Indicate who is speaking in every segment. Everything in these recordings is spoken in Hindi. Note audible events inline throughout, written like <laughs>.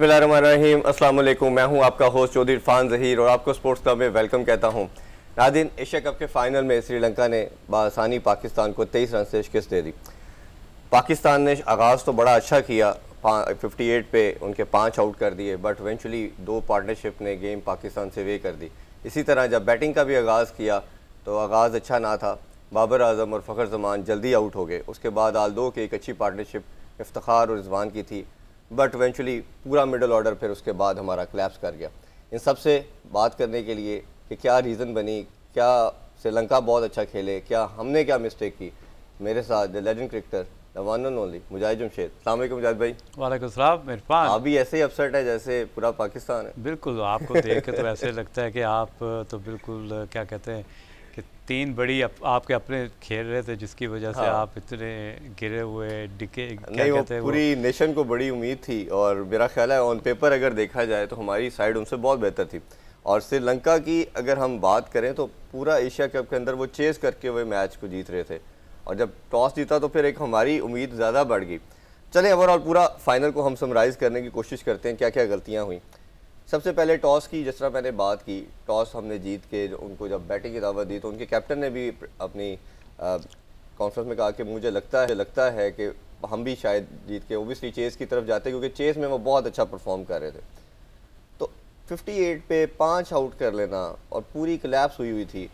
Speaker 1: बसमीम अल्लाम मैं हूं आपका होस्ट चौधरी इरफान जहीर और आपको स्पोर्ट्स क्लब में वेलकम कहता हूं नादिन एशिया कप के फ़ाइनल में श्रीलंका ने बासानी पाकिस्तान को तेईस रन से शिकस्त दे दी पाकिस्तान ने आगाज़ तो बड़ा अच्छा किया फिफ्टी एट पे उनके पाँच आउट कर दिए बट वेंचुअली दो पार्टनरशिप ने गेम पाकिस्तान से वे कर दी इसी तरह जब बैटिंग का भी आगाज़ किया तो आगाज़ अच्छा ना था बाबर आजम और फ़खर जमान जल्दी आउट हो गए उसके बाद आल दो की एक अच्छी पार्टनरशिप इफ्तार और रिजवान की थी बट वेंचुअली पूरा मिडल ऑर्डर फिर उसके बाद हमारा क्लैप्स कर गया इन सब से बात करने के लिए कि क्या रीज़न बनी क्या श्रीलंका बहुत अच्छा खेले क्या हमने क्या मिस्टेक की मेरे साथ the legend cricketer the one and only Mujahid Jamshed सलाम मुजाहिद भाई वालेकुम सलाम इरफान आप भी ऐसे ही अपसेट है जैसे पूरा पाकिस्तान है बिल्कुल आपको देख के तो ऐसे
Speaker 2: लगता है कि आप तो बिल्कुल क्या कहते हैं कि तीन बड़ी अप, आपके अपने खेल रहे थे जिसकी वजह से हाँ। आप इतने गिरे हुए डिके नहीं, कहते वो पूरी
Speaker 1: वो? नेशन को बड़ी उम्मीद थी और मेरा ख्याल है ऑन पेपर अगर देखा जाए तो हमारी साइड उनसे बहुत बेहतर थी और श्रीलंका की अगर हम बात करें तो पूरा एशिया कप के अंदर वो चेस करके हुए मैच को जीत रहे थे और जब टॉस जीता तो फिर एक हमारी उम्मीद ज़्यादा बढ़ गई चलें ओवरऑल पूरा फाइनल को हम समराइज़ करने की कोशिश करते हैं क्या क्या गलतियाँ हुई सबसे पहले टॉस की जिस तरह मैंने बात की टॉस हमने जीत के उनको जब बैटिंग की दावत दी तो उनके कैप्टन ने भी अपनी कॉन्फ्रेंस में कहा कि मुझे लगता है लगता है कि हम भी शायद जीत के ओबियसली चेस की तरफ जाते क्योंकि चेस में वो बहुत अच्छा परफॉर्म कर रहे थे तो 58 पे पाँच आउट कर लेना और पूरी कलेप्स हुई हुई थी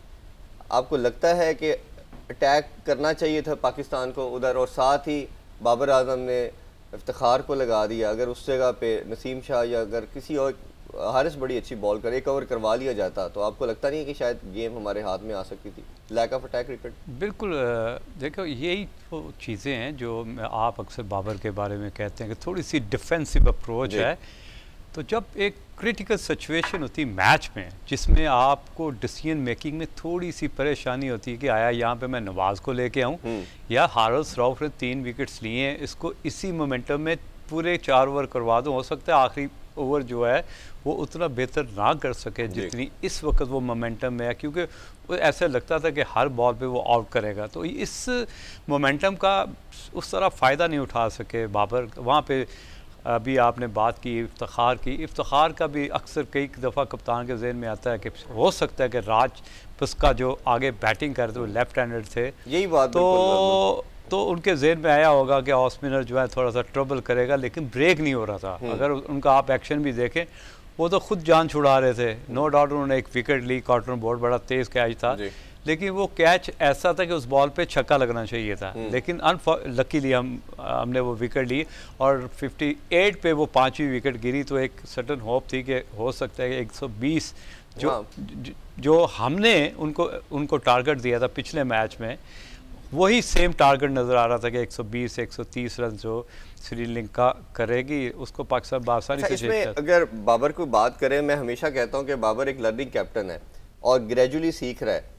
Speaker 1: आपको लगता है कि अटैक करना चाहिए था पाकिस्तान को उधर और साथ ही बाबर आजम ने इफ्तार को लगा दिया अगर उस जगह पे नसीम शाह या अगर किसी और हारिस बड़ी अच्छी बॉल करे कवर करवा लिया जाता तो आपको लगता नहीं है कि शायद गेम हमारे हाथ में आ सकती थी लैक ऑफ अटैक क्रिकेट
Speaker 2: बिल्कुल देखो यही तो चीज़ें हैं जो आप अक्सर बाबर के बारे में कहते हैं कि थोड़ी सी डिफेंसिव अप्रोच है तो जब एक क्रिटिकल सिचुएशन होती मैच में जिसमें आपको डिसीजन मेकिंग में थोड़ी सी परेशानी होती है कि आया यहाँ पे मैं नवाज़ को लेके आऊँ हम्म। या हारल्स राउफ ने तीन विकेट्स लिए हैं इसको इसी मोमेंटम में पूरे चार ओवर करवा दूँ हो सकता है आखिरी ओवर जो है वो उतना बेहतर ना कर सके जितनी इस वक्त वो मोमेंटम में है क्योंकि ऐसा लगता था कि हर बॉल पे वो आउट करेगा तो इस मोमेंटम का उस तरह फ़ायदा नहीं उठा सके बाबर वहाँ पे अभी आपने बात की इफ्तार की इफ्तार का भी अक्सर कई दफ़ा कप्तान के जहन में आता है कि हो सकता है कि राज उसका जो आगे बैटिंग कर रहे थे वो लेफ्ट हैंडेड थे यही बात तो तो उनके जेन में आया होगा कि ऑफ स्पिनर जो है थोड़ा सा ट्रबल करेगा लेकिन ब्रेक नहीं हो रहा था हम्म। अगर उनका आप एक्शन भी देखें वो तो खुद जान छुड़ा रहे थे नो हम्म। डाउट उन्होंने एक विकेट ली कॉटन बोर्ड बड़ा तेज कैच था लेकिन वो कैच ऐसा था कि उस बॉल पे छक्का लगना चाहिए था हम्म। लेकिन लकीली हम हमने वो विकेट ली और 58 पे वो पांचवी विकेट गिरी तो एक सटन होप थी कि हो सकता है कि 120 जो जो हमने उनको उनको टारगेट दिया था पिछले मैच में वही सेम टारगेट नज़र आ रहा था कि 120 130 रन जो श्रीलंका करेगी उसको पाकिस्तान बासानी अच्छा, से इसमें
Speaker 1: अगर बाबर को बात करें मैं हमेशा कहता हूँ कि बाबर एक लर्निंग कैप्टन है और ग्रेजुअली सीख रहा है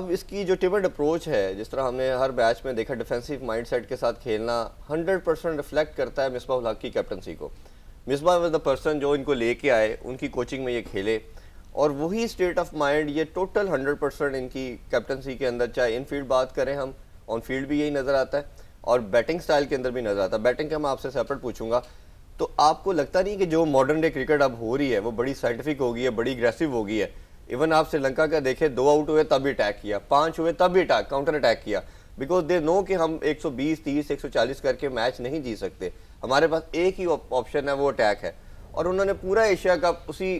Speaker 1: अब इसकी जो टिबर्ड अप्रोच है जिस तरह हमने हर मैच में देखा डिफेंसिव माइंड के साथ खेलना हंड्रेड परसेंट रिफ्लेक्ट करता है मिसबा उल हक की कैप्टनसी को मिसबा वॉज द पर्सन जो इनको लेके आए उनकी कोचिंग में ये खेले और वही स्टेट ऑफ माइंड ये टोटल हंड्रेड परसेंट इनकी कैप्टनसी के अंदर चाहे इन फील्ड बात करें हम ऑन फील्ड भी यही नज़र आता है और बैटिंग स्टाइल के अंदर भी नज़र आता है बैटिंग का मैं आपसे सेपरेट पूछूंगा तो आपको लगता नहीं कि जो मॉडर्न डे क्रिकेट अब हो रही है वो बड़ी साइंटिफिक हो गई है बड़ी अग्रेसिव हो गई है इवन आप श्रीलंका का देखें दो आउट हुए तब भी अटैक किया पाँच हुए तब भी अटैक काउंटर अटैक किया बिकॉज दे नो कि हम 120, 30, 140 करके मैच नहीं जीत सकते हमारे पास एक ही ऑप्शन है वो अटैक है और उन्होंने पूरा एशिया कप उसी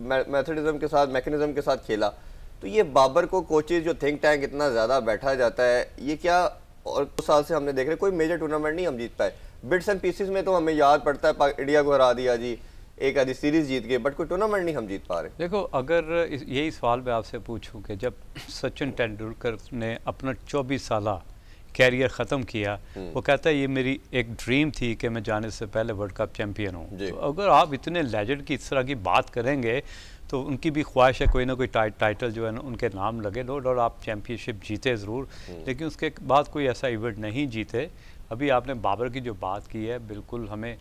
Speaker 1: मैथडिज़म के साथ मैकेनिज़म के साथ खेला तो ये बाबर को कोचेज जो थिंक टैंक इतना ज़्यादा बैठा जाता है ये क्या और कुछ साल से हमने देख रहे कोई मेजर टूर्नामेंट नहीं हम जीत पाए बिट्स एंड पीसीज में तो हमें याद पड़ता है इंडिया को हरा दिया जी एक आधी सीरीज जीत गए बट कोई टूर्नामेंट नहीं हम जीत पा रहे
Speaker 2: देखो अगर यही सवाल मैं आपसे पूछूं कि जब सचिन तेंदुलकर ने अपना चौबीस साल कैरियर ख़त्म किया हम्म। वो कहता है ये मेरी एक ड्रीम थी कि मैं जाने से पहले वर्ल्ड कप चैम्पियन हूँ तो अगर आप इतने लेजेंड की इस तरह की बात करेंगे तो उनकी भी ख्वाहिश है कोई ना कोई टाइ, टाइटल जो है ना उनके नाम लगे नो और आप चैम्पियनशिप जीते ज़रूर हम्म। लेकिन उसके बाद कोई ऐसा इवेंट नहीं जीते अभी आपने बाबर की जो बात की है बिल्कुल हमें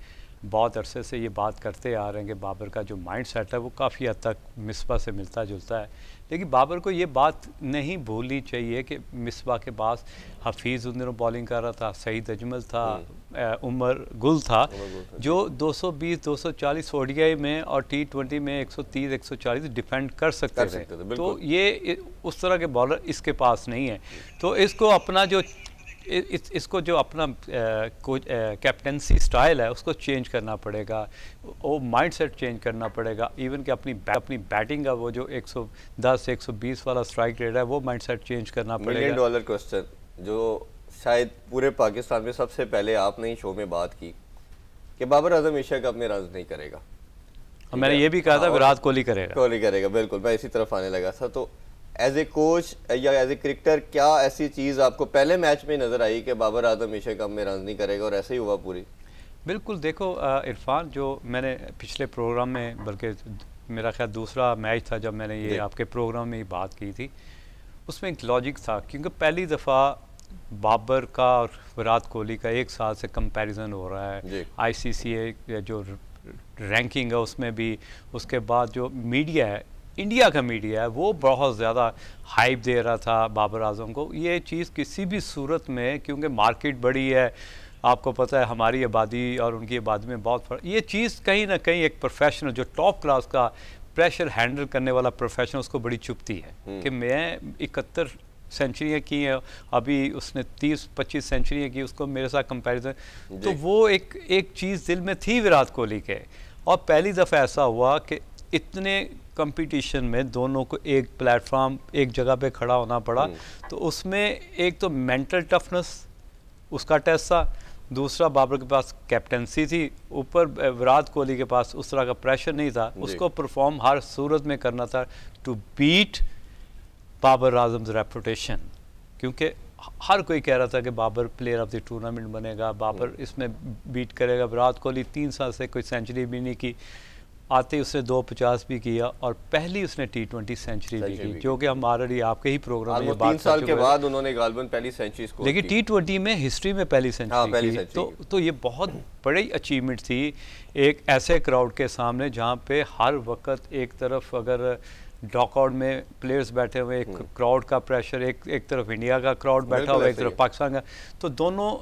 Speaker 2: बहुत अरसे से ये बात करते आ रहे हैं कि बाबर का जो माइंड सेट है वो काफ़ी हद तक मिसबा से मिलता जुलता है लेकिन बाबर को ये बात नहीं भूलनी चाहिए कि मिसबा के पास हफीज़ उन दिनों बॉलिंग कर रहा था सईद अजमल था हम्म। उमर गुल था उमर जो 220 240 ओडीआई में और टी ट्वेंटी में 130 140 डिफेंड कर सकते, कर सकते थे तो ये उस तरह के बॉलर इसके पास नहीं है तो इसको अपना जो इस, इसको जो अपना कैप्टनसी स्टाइल है उसको चेंज करना पड़ेगा वो माइंडसेट चेंज करना पड़ेगा इवन कि अपनी बै, अपनी बैटिंग का वो जो 110 120 वाला स्ट्राइक रेट है वो माइंडसेट चेंज करना पड़ेगा डॉलर
Speaker 1: क्वेश्चन जो शायद पूरे पाकिस्तान में सबसे पहले आपने ही शो में बात की कि बाबर आजम एशिया कप में राज नहीं करेगा
Speaker 2: हाँ, मैंने ये भी कहा था हाँ, विराट कोहली करेगा
Speaker 1: कोहली करेगा बिल्कुल मैं इसी तरफ आने लगा था तो एज ए कोच या एज ए क्रिकेटर क्या ऐसी चीज़ आपको पहले मैच में नज़र आई कि बाबर आजम ईशे कम में रन नहीं करेगा और ऐसे ही हुआ पूरी
Speaker 2: बिल्कुल देखो uh, इरफान जो मैंने पिछले प्रोग्राम में बल्कि मेरा ख्याल दूसरा मैच था जब मैंने ये आपके प्रोग्राम में ही बात की थी उसमें एक लॉजिक था क्योंकि पहली दफ़ा बाबर का और विराट कोहली का एक साल से कंपैरिजन हो रहा है आईसीसीए जो रैंकिंग है उसमें भी उसके बाद जो मीडिया है इंडिया का मीडिया है वो बहुत ज़्यादा हाइप दे रहा था बाबर आजम को ये चीज़ किसी भी सूरत में क्योंकि मार्केट बड़ी है आपको पता है हमारी आबादी और उनकी आबादी में बहुत फर्क ये चीज़ कहीं ना कहीं एक प्रोफेशनल जो टॉप क्लास का प्रेशर हैंडल करने वाला प्रोफेशनल उसको बड़ी चुपती है हम्म। कि मैं इकहत्तर सेंचुरियाँ की हैं अभी उसने तीस पच्चीस सेंचुरियाँ की उसको मेरे साथ कंपैरिजन तो वो एक एक चीज़ दिल में थी विराट कोहली के और पहली दफ़ा ऐसा हुआ कि इतने कंपटीशन में दोनों को एक प्लेटफॉर्म एक जगह पे खड़ा होना पड़ा हम्म। तो उसमें एक तो मेंटल टफनेस उसका टेस्ट था दूसरा बाबर के पास कैप्टनसी थी ऊपर विराट कोहली के पास उस तरह का प्रेशर नहीं था उसको परफॉर्म हर सूरत में करना था to beat Babar Azam reputation क्योंकि हर कोई कह रहा था कि Babar player of the tournament बनेगा बाबर हम्म। इसमें बीट करेगा विराट कोहली तीन साल से कोई सेंचुरी भी नहीं की आते उसने दो पचास भी किया और पहली उसने टी ट्वेंटी सेंचुरी भी की जो कि हम ऑलरेडी आपके ही प्रोग्राम में बात साल के बाद
Speaker 1: उन्होंने गालबन पहली सेंचुरी को लेकिन टी
Speaker 2: ट्वेंटी में हिस्ट्री में पहली सेंचुरी हाँ, पहली की तो तो ये बहुत बड़ी अचीवमेंट थी एक ऐसे क्राउड के सामने जहाँ पे हर वक्त एक तरफ अगर डॉकआउट में प्लेयर्स बैठे हुए एक क्राउड हम्म। का प्रेशर एक एक तरफ इंडिया का क्राउड बैठा हुआ एक तरफ पाकिस्तान का तो दोनों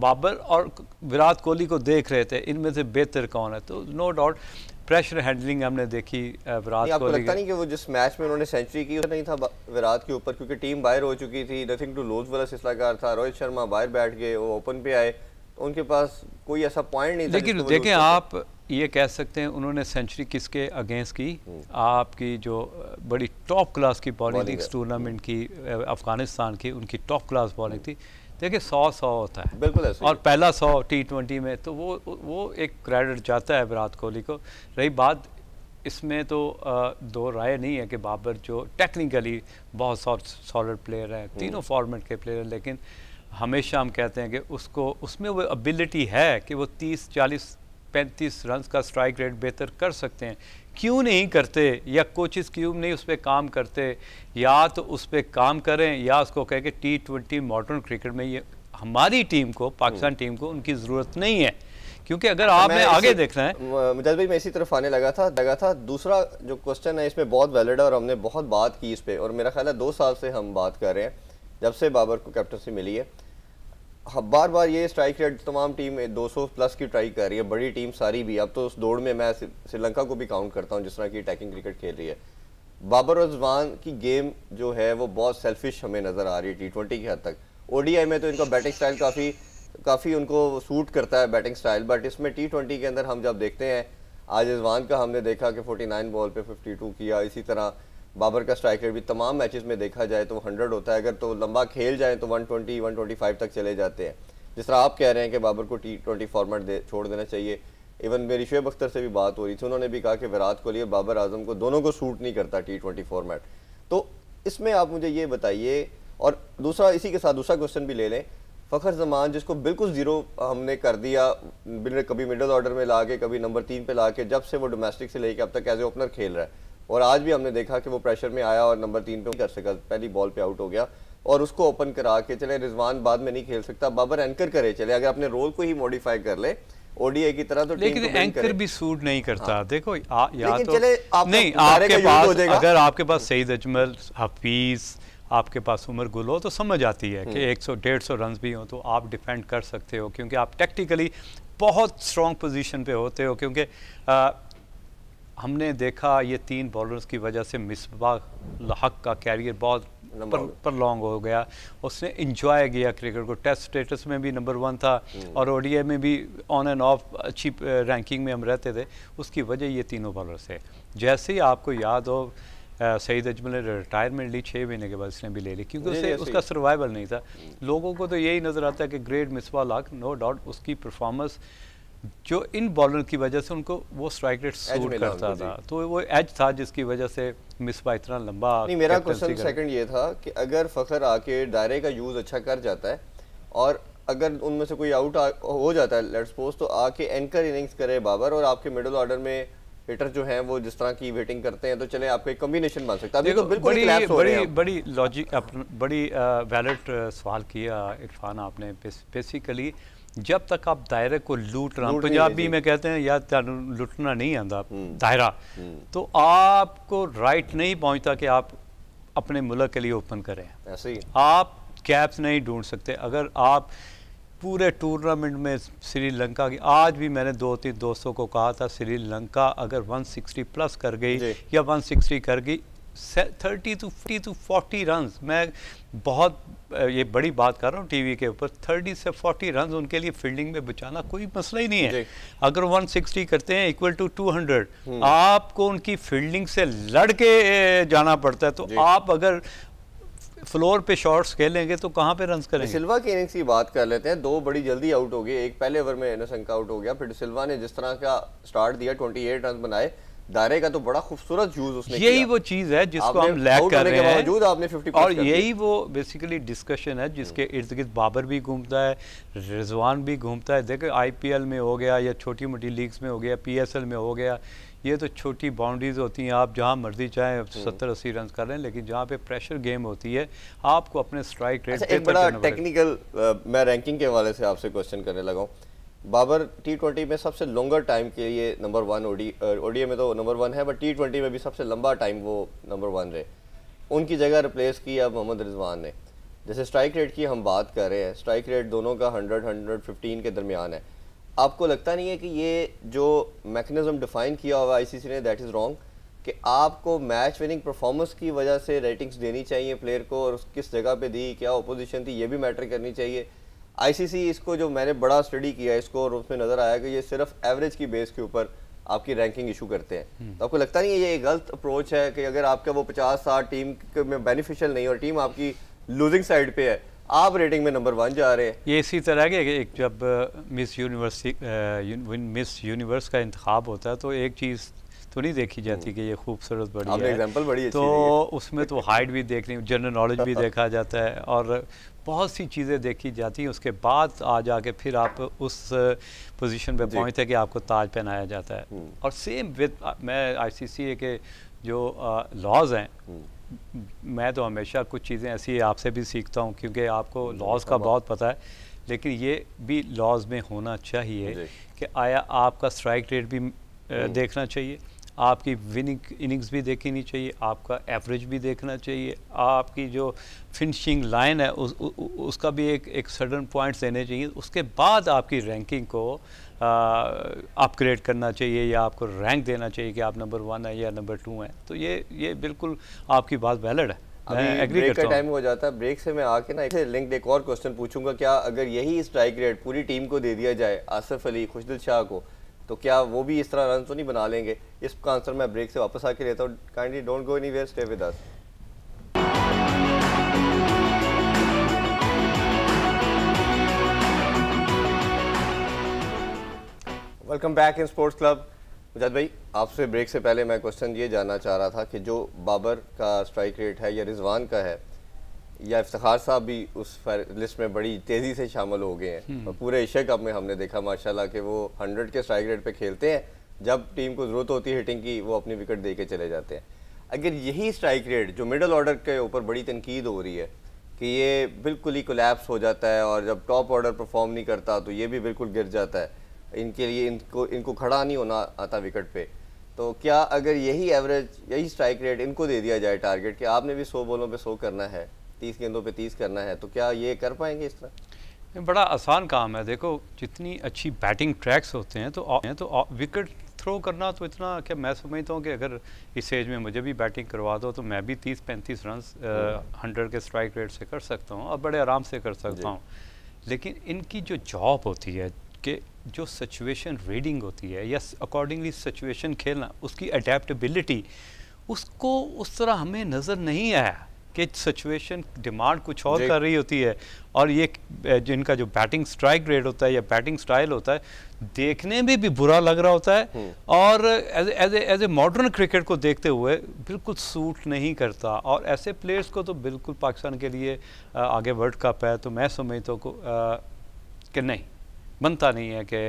Speaker 2: बाबर और विराट कोहली को देख रहे थे इनमें से बेहतर कौन है तो नो डाउट प्रेशर हैंडलिंग हमने देखी विराट आपको लगता नहीं
Speaker 1: कि वो जिस मैच में उन्होंने सेंचुरी की नहीं था विराट के ऊपर क्योंकि टीम बाहर हो चुकी थी नथिंग टू लूज वाला सिलसिलाकार था रोहित शर्मा बाहर बैठ गए वो ओपन पे आए उनके पास कोई ऐसा पॉइंट नहीं लेकिन देखें
Speaker 2: आप ये कह सकते हैं उन्होंने सेंचुरी किसके अगेंस्ट की हम्म। आपकी जो बड़ी टॉप क्लास की बॉलिंग थी इस टूर्नामेंट की अफगानिस्तान की उनकी टॉप क्लास बॉलिंग थी देखिए सौ सौ होता है बिल्कुल ऐसे और पहला सौ टी ट्वेंटी में तो वो वो एक क्रेडिट जाता है विराट कोहली को रही बात इसमें तो दो राय नहीं है कि बाबर जो टेक्निकली बहुत सॉलिड प्लेयर हैं हम्म। तीनों फॉर्मेट के प्लेयर लेकिन हमेशा हम कहते हैं कि उसको उसमें वो एबिलिटी है कि वो तीस चालीस पैंतीस रन का स्ट्राइक रेट बेहतर कर सकते हैं क्यों नहीं करते या कोचिज़ क्यों नहीं उस पर काम करते या तो उस पर काम करें या उसको कह के टी ट्वेंटी मॉडर्न क्रिकेट में ये हमारी टीम को पाकिस्तान टीम हम्म। को उनकी ज़रूरत नहीं है क्योंकि अगर तो आपने आगे देखना है
Speaker 1: मुजाद भाई मैं इसी तरफ आने लगा था लगा था दूसरा जो क्वेश्चन है इसमें बहुत वैलिड है और हमने बहुत बात की इस पर और मेरा ख्याल है दो साल से हम बात कर रहे हैं जब से बाबर को कैप्टनसी मिली है हाँ, बार बार ये स्ट्राइक रेट तमाम टीम 200 प्लस की ट्राई कर रही है बड़ी टीम सारी भी अब तो उस दौड़ में मैं श्रीलंका को भी काउंट करता हूँ जिस तरह की अटैकिंग क्रिकेट खेल रही है बाबर रजवान की गेम जो है वो बहुत सेल्फिश हमें नज़र आ रही है टी ट्वेंटी की हद तक ओडीआई में तो इनका बैटिंग स्टाइल काफ़ी काफ़ी उनको सूट करता है बैटिंग स्टाइल बट इसमें टी ट्वेंटी के अंदर हम जब देखते हैं आज रजवान का हमने देखा कि फोर्टी बॉल पर फिफ्टी किया इसी तरह बाबर का स्ट्राइक रेट भी तमाम मैचेस में देखा जाए तो हंड्रेड होता है अगर तो लंबा खेल जाए तो 120 125 तक चले जाते हैं जिस तरह आप कह रहे हैं कि बाबर को टी ट्वेंटी फॉर्मेट दे छोड़ देना चाहिए इवन मेरी शुएब अख्तर से भी बात हो रही थी उन्होंने भी कहा कि विराट कोहली और बाबर आजम को दोनों को सूट नहीं करता टी ट्वेंटी फॉर्मेट तो इसमें आप मुझे ये बताइए और दूसरा इसी के साथ दूसरा क्वेश्चन भी ले लें फ़खर जमान जिसको बिल्कुल ज़ीरो हमने कर दिया कभी मिडल ऑर्डर में ला के कभी नंबर तीन पे ला के जब से वो डोमेस्टिक से लेके अब तक एज ए ओपनर खेल रहा है और आज भी हमने देखा कि वो प्रेशर में आया और नंबर तीन पे कर सका पहली बॉल पे आउट हो गया और उसको ओपन करा के चले रिजवान बाद में नहीं खेल सकता बाबर एंकर करे चले अगर अपने रोल को ही मॉडिफाई कर ले ओडीए की तरह तो लेकिन एंकर
Speaker 2: भी सूट नहीं करता हाँ। देखो या, तो चले आप नहीं आपके पास अगर आपके पास सईद अजमल हफीज आपके पास उमर गुल हो तो समझ आती है कि 100 150 रन भी हो तो आप डिफेंड कर सकते हो क्योंकि आप टेक्टिकली बहुत स्ट्रॉन्ग पोजीशन पे होते हो क्योंकि हमने देखा ये तीन बॉलर्स की वजह से मिसबा हक का कैरियर बहुत पर, पर लॉन्ग हो गया उसने इंजॉय किया क्रिकेट को टेस्ट स्टेटस में भी नंबर वन था हम्म। और ओडीए में भी ऑन एंड ऑफ अच्छी रैंकिंग में हम रहते थे उसकी वजह ये तीनों बॉलर्स है जैसे ही आपको याद हो सईद अजमल ने रिटायरमेंट ली छः महीने के बाद इसने भी ले ली क्योंकि उसे उसका सर्वाइवल नहीं था लोगों को तो यही नज़र आता है कि ग्रेट मिसवा लाख नो डाउट उसकी परफॉर्मेंस जो इन बॉलर की वजह से उनको वो स्ट्राइक रेट सूट करता था तो वो एज था जिसकी वजह से मिसबा इतना लंबा नहीं मेरा क्वेश्चन सेकंड
Speaker 1: ये था कि अगर फखर आके डायरे का यूज़ अच्छा कर जाता है और अगर उनमें से कोई आउट हो जाता है लेट्स सपोज तो आके एंकर इनिंग्स करे बाबर और आपके मिडिल ऑर्डर में हिटर जो हैं वो जिस तरह की वेटिंग करते हैं तो चले आपको एक कम्बिनेशन बन सकता है तो बिल्कुल बड़ी बड़ी
Speaker 2: बड़ी लॉजिक बड़ी वैलिड सवाल किया इरफान आपने बेसिकली पेस, जब तक आप दायरे को ਲੂਟ ਰਹੇ पंजाबी में कहते हैं यार तुम ਲੁੱਟਣਾ नहीं ਆਂਦਾ हम्म। दायरा हम्म। तो आपको राइट नहीं पहुंचता कि आप अपने मुल्क के लिए ओपन करें ऐसे ही आप गैप्स नहीं ढूंढ सकते अगर आप पूरे टूर्नामेंट में श्रीलंका की आज भी मैंने दो तीन दोस्तों को कहा था श्रीलंका अगर 160 प्लस कर गई या 160 कर गई thirty two fifty two forty run मैं बहुत ये बड़ी बात कर रहा हूँ टीवी के ऊपर थर्टी से फोर्टी रन उनके लिए फील्डिंग में बचाना कोई मसला ही नहीं है अगर वन सिक्सटी करते हैं इक्वल टू टू हंड्रेड आपको उनकी फील्डिंग से लड़ के जाना पड़ता है तो आप अगर फ्लोर पे शॉट्स खेलेंगे तो कहाँ पे रन करेंगे
Speaker 1: सिल्वा की इनिंग्स की बात कर लेते हैं दो बड़ी जल्दी आउट हो गई एक पहले ओवर में नसंका आउट हो गया फिर सिल्वा ने जिस तरह का स्टार्ट दिया ट्वेंटी एट रन बनाए दायरे का तो बड़ा खूबसूरत यूज उसने यही वो चीज है जिसको हम लैक कर रहे हैं आपने 50 और यही
Speaker 2: वो बेसिकली डिस्कशन है जिसके हम्म। इर्द गिर्द बाबर भी घूमता है रिजवान भी घूमता है देखो आईपीएल में हो गया या छोटी मोटी लीग्स में हो गया पीएसएल में हो गया ये तो छोटी बाउंड्रीज होती हैं आप जहाँ मर्जी चाहें हम्म। सत्तर अस्सी रन कर रहे हैं लेकिन जहाँ पे प्रेशर गेम होती है आपको अपने स्ट्राइक रेट अच्छा, एक बड़ा
Speaker 1: टेक्निकल मैं रैंकिंग के हवाले से आपसे क्वेश्चन करने लगा बाबर टी ट्वेंटी में सबसे लॉन्गर टाइम के लिए नंबर वन ओडी ओडीए में तो नंबर वन है बट टी ट्वेंटी में भी सबसे लंबा टाइम वो नंबर वन रहे उनकी जगह रिप्लेस की अब मोहम्मद रिजवान ने जैसे स्ट्राइक रेट की हम बात कर रहे हैं स्ट्राइक रेट दोनों का हंड्रेड हंड्रेड फिफ्टीन के दरमियान है आपको लगता नहीं है कि ये जो मेकनिज़म डिफ़ाइन किया हुआ आईसीसी ने दैट इज़ रॉन्ग कि आपको मैच विनिंग परफॉर्मेंस की वजह से रेटिंग्स देनी चाहिए प्लेयर को और किस जगह पे दी क्या ओपोजिशन थी ये भी मैटर करनी चाहिए आईसीसी इसको जो मैंने बड़ा स्टडी किया इसको और उसमें नज़र आया कि ये सिर्फ एवरेज की बेस के ऊपर आपकी रैंकिंग इशू करते हैं हम्म। तो आपको लगता नहीं है ये एक गलत अप्रोच है कि अगर आपका वो पचास साठ टीम में बेनिफिशियल नहीं और टीम आपकी लूजिंग साइड पे है आप रेटिंग में नंबर वन जा रहे हैं
Speaker 2: ये इसी तरह के एक जब मिस यूनिवर्सिटी मिस यूनिवर्स का इंतखब होता है तो एक चीज़ तो नहीं देखी जाती हम्म। कि ये खूबसूरत बढ़िया है एग्जांपल बढ़िया तो उसमें तो हाइट भी देखनी जनरल नॉलेज भी देखा जाता है और बहुत सी चीज़ें देखी जाती हैं उसके बाद आ जाके फिर आप उस पोजीशन पे पहुँचते हैं कि आपको ताज पहनाया जाता है हम्म। और सेम विद मैं आईसीसी के जो लॉज हैं हम्म। मैं तो हमेशा कुछ चीज़ें ऐसी आपसे भी सीखता हूँ क्योंकि आपको लॉज हाँ, का हाँ। बहुत पता है लेकिन ये भी लॉज में होना चाहिए कि आया आपका स्ट्राइक रेट भी देखना चाहिए आपकी विनिंग इनिंग्स भी देखनी चाहिए आपका एवरेज भी देखना चाहिए आपकी जो फिनिशिंग लाइन है उस, उ, उ, उसका भी एक एक सडन पॉइंट्स देने चाहिए उसके बाद आपकी रैंकिंग को अपग्रेड करना चाहिए या आपको रैंक देना चाहिए कि आप नंबर वन है या नंबर टू हैं तो ये ये बिल्कुल आपकी बात वैलड है अभी का टाइम
Speaker 1: हो जाता है ब्रेक से मैं आके ना इसे लिंक एक और क्वेश्चन पूछूंगा क्या अगर यही स्ट्राइक रेट पूरी टीम को दे दिया जाए आसफ अली खुशदिल शाह को तो क्या वो भी इस तरह रन तो नहीं बना लेंगे इसका आंसर मैं ब्रेक से वापस आके लेता हूँ kindly don't go anywhere stay with us welcome back in sports club Mujahid भाई आपसे ब्रेक से पहले मैं क्वेश्चन ये जानना चाह रहा था कि जो बाबर का स्ट्राइक रेट है या रिजवान का है या इफ्तार साहब भी उस लिस्ट में बड़ी तेज़ी से शामिल हो गए हैं हम्म। और पूरे एशिया कप में हमने देखा माशाल्लाह कि वो हंड्रेड के स्ट्राइक रेट पे खेलते हैं जब टीम को ज़रूरत होती है हिटिंग की वो अपनी विकेट दे के चले जाते हैं अगर यही स्ट्राइक रेट जो मिडल ऑर्डर के ऊपर बड़ी तनकीद हो रही है कि ये बिल्कुल ही कोलेप्स हो जाता है और जब टॉप ऑर्डर परफॉर्म नहीं करता तो ये भी बिल्कुल गिर जाता है इनके लिए इनको इनको खड़ा नहीं होना आता विकेट पे तो क्या अगर यही एवरेज यही स्ट्राइक रेट इनको दे दिया जाए टारगेट कि आपने भी सौ बॉलों पे सौ करना है तीस गेंदों पे तीस करना है तो क्या ये कर पाएंगे इस तरह बड़ा
Speaker 2: आसान काम है देखो जितनी अच्छी बैटिंग ट्रैक्स होते हैं तो हैं तो विकेट थ्रो करना तो इतना क्या मैं समझता हूँ कि अगर इस एज में मुझे भी बैटिंग करवा दो तो मैं भी तीस पैंतीस रन हम्म। हंड्रेड के स्ट्राइक रेट से कर सकता हूँ और बड़े आराम से कर सकता हूँ लेकिन इनकी जो जॉब होती है कि जो सिचुएशन रीडिंग होती है या अकॉर्डिंगली सिचुएशन खेलना उसकी अडेप्टबिलिटी उसको उस तरह हमें नज़र नहीं आया कि सिचुएशन डिमांड कुछ और कर रही होती है और ये जिनका जो बैटिंग स्ट्राइक रेट होता है या बैटिंग स्टाइल होता है देखने में भी बुरा लग रहा होता है हम्म। और as as a modern cricket को देखते हुए बिल्कुल सूट नहीं करता और ऐसे प्लेयर्स को तो बिल्कुल पाकिस्तान के लिए आगे वर्ल्ड कप है तो मैं समझता हूँ कि नहीं बनता नहीं है कि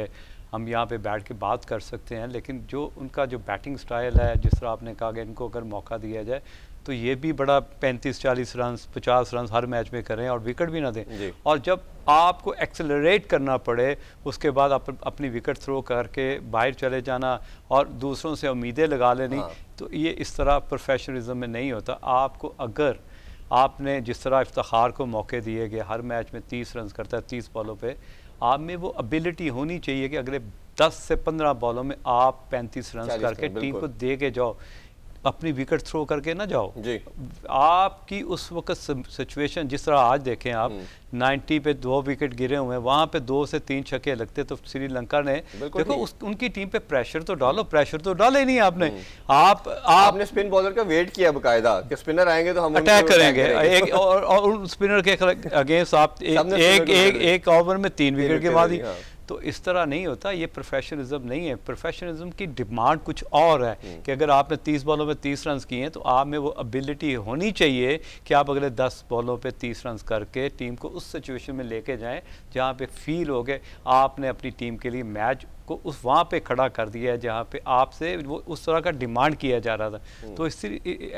Speaker 2: हम यहाँ पे बैठ के बात कर सकते हैं लेकिन जो उनका जो बैटिंग स्टाइल है जिस तरह आपने कहा कि इनको अगर मौका दिया जाए तो ये भी बड़ा पैंतीस चालीस रन पचास रन हर मैच में करें और विकेट भी ना दें और जब आपको एक्सेलरेट करना पड़े उसके बाद आप अपनी विकेट थ्रो करके बाहर चले जाना और दूसरों से उम्मीदें लगा लेनी हाँ। तो ये इस तरह प्रोफेशनलिज्म में नहीं होता आपको अगर आपने जिस तरह इफ्तार को मौके दिए गए हर मैच में तीस रन करता है तीस बॉलों पर आप में वो अबिलिटी होनी चाहिए कि अगले दस से पंद्रह बॉलों में आप पैंतीस रन करके टीम को दे के जाओ अपनी विकेट थ्रो करके ना जाओ जी आपकी उस वक्त सिचुएशन जिस तरह आज देखें आप 90 हम्म। पे दो विकेट गिरे हुए हैं वहाँ पे दो से तीन छक्के लगते तो श्रीलंका ने देखो उस उनकी टीम पे प्रेशर तो डालो
Speaker 1: प्रेशर तो डाले नहीं आपने हम्म। आप, आप आपने स्पिन बॉलर का वेट किया बकायदा कि स्पिनर आएंगे तो हम अटैक करेंगे एक
Speaker 2: और, और स्पिनर के अगेंस्ट आप <laughs> एक एक ओवर में तीन विकेट के बाद ही तो इस तरह नहीं होता ये प्रोफेशनलिज्म नहीं है प्रोफेशनलिज्म की डिमांड कुछ और है हम्म। कि अगर आपने तीस बॉलों में तीस रन किए हैं तो आप में वो एबिलिटी होनी चाहिए कि आप अगले दस बॉलों पर तीस रन करके टीम को उस सिचुएशन में लेके जाएँ जहाँ पर फील हो गए आपने अपनी टीम के लिए मैच को उस वहाँ पे खड़ा कर दिया है जहाँ पे आपसे वो उस तरह का डिमांड किया जा रहा था हम्म। तो इस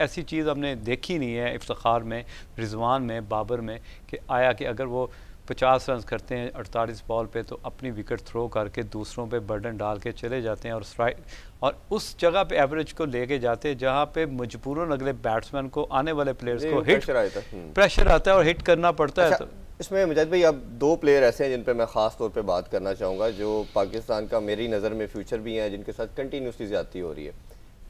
Speaker 2: ऐसी चीज़ हमने देखी नहीं है इफ्तार में रिजवान में बाबर में कि आया कि अगर वो पचास रन करते हैं अड़तालीस बॉल पे तो अपनी विकेट थ्रो करके दूसरों पे बर्डन डाल के चले जाते हैं और स्ट्राइक और उस जगह पे एवरेज को लेके जाते हैं जहाँ पे मजबूरन अगले बैट्समैन को आने वाले प्लेयर्स को हिट प्रेशर हम्म। आता है और हिट करना पड़ता अच्छा, है
Speaker 1: तो इसमें मुजाहिद भाई अब दो प्लेयर ऐसे हैं जिन पर मैं ख़ास तौर पर बात करना चाहूँगा जो पाकिस्तान का मेरी नज़र में फ्यूचर भी हैं जिनके साथ कंटिन्यूसली ज़्यादा हो रही है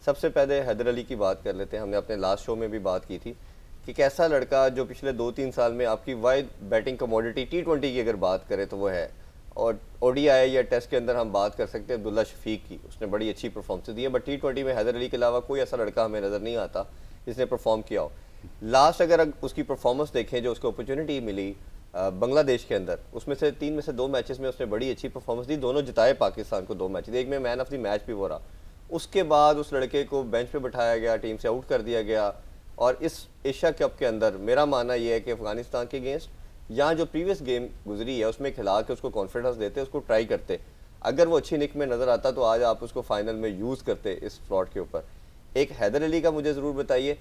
Speaker 1: सबसे पहले हैदर अली की बात कर लेते हैं हमने अपने लास्ट शो में भी बात की थी कि कैसा लड़का जो पिछले दो तीन साल में आपकी wide batting commodity T twenty की अगर बात करें तो वो है और ओडीआई या टेस्ट के अंदर हम बात कर सकते हैं अब्दुल्ला शफीक की उसने बड़ी अच्छी परफॉर्मेंस दी है बट टी ट्वेंटी में हैदर अली के अलावा कोई ऐसा लड़का हमें नज़र नहीं आता जिसने परफॉर्म किया हो लास्ट अगर उसकी परफॉर्मेंस देखें जो उसको अपॉर्चुनिटी मिली बांग्लादेश के अंदर उसमें से तीन में से दो मैचेस में उसने बड़ी अच्छी परफॉर्मेंस दी दोनों जिताए पाकिस्तान को दो मैच एक में मैन ऑफ द मैच भी हो रहा उसके बाद उस लड़के को बेंच पे बैठाया गया टीम से आउट कर दिया गया और इस एशिया कप के अंदर मेरा मानना यह है कि अफगानिस्तान के अगेंस्ट यहाँ जो प्रीवियस गेम गुजरी है उसमें खिला के उसको कॉन्फिडेंस देते उसको ट्राई करते अगर वो अच्छी निक में नज़र आता तो आज आप उसको फाइनल में यूज़ करते इस फ्रॉड के ऊपर एक हैदर अली का मुझे ज़रूर बताइए